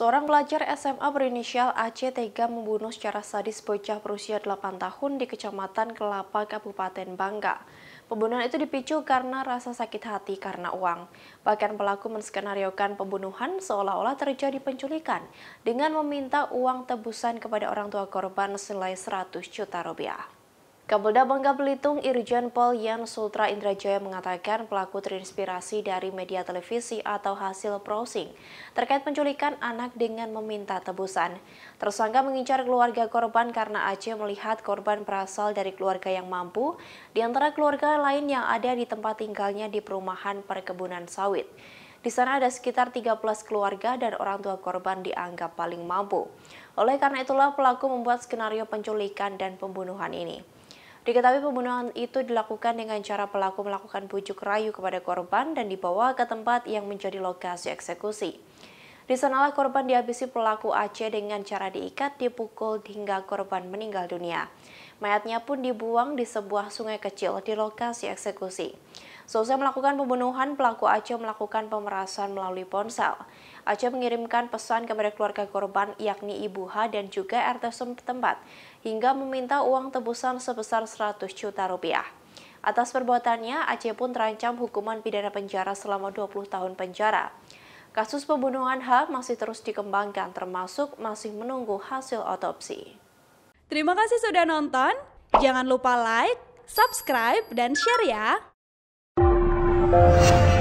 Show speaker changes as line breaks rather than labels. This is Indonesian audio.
Seorang pelajar SMA berinisial AC tega membunuh secara sadis bocah berusia 8 tahun di Kecamatan Kelapa, Kabupaten Bangka. Pembunuhan itu dipicu karena rasa sakit hati karena uang. Bahkan pelaku menskenariokan pembunuhan seolah-olah terjadi penculikan dengan meminta uang tebusan kepada orang tua korban senilai 100 juta rupiah. Kapolda Bangka Belitung Irjen Pol Yan Sultra Indrajaya mengatakan pelaku terinspirasi dari media televisi atau hasil browsing terkait penculikan anak dengan meminta tebusan. Tersangka mengincar keluarga korban karena Aceh melihat korban berasal dari keluarga yang mampu, di antara keluarga lain yang ada di tempat tinggalnya di perumahan perkebunan sawit. Di sana ada sekitar 13 keluarga dan orang tua korban dianggap paling mampu. Oleh karena itulah pelaku membuat skenario penculikan dan pembunuhan ini. Diketahui pembunuhan itu dilakukan dengan cara pelaku melakukan bujuk rayu kepada korban dan dibawa ke tempat yang menjadi lokasi eksekusi. Di sanalah korban dihabisi pelaku Aceh dengan cara diikat, dipukul hingga korban meninggal dunia. Mayatnya pun dibuang di sebuah sungai kecil di lokasi eksekusi. Selesai melakukan pembunuhan, pelaku Aceh melakukan pemerasan melalui ponsel. Aceh mengirimkan pesan kepada keluarga korban yakni Ibu H dan juga RT tempat, hingga meminta uang tebusan sebesar 100 juta rupiah. Atas perbuatannya, Aceh pun terancam hukuman pidana penjara selama 20 tahun penjara. Kasus pembunuhan H masih terus dikembangkan termasuk masih menunggu hasil otopsi. Terima kasih sudah nonton. Jangan lupa like, subscribe, dan share ya.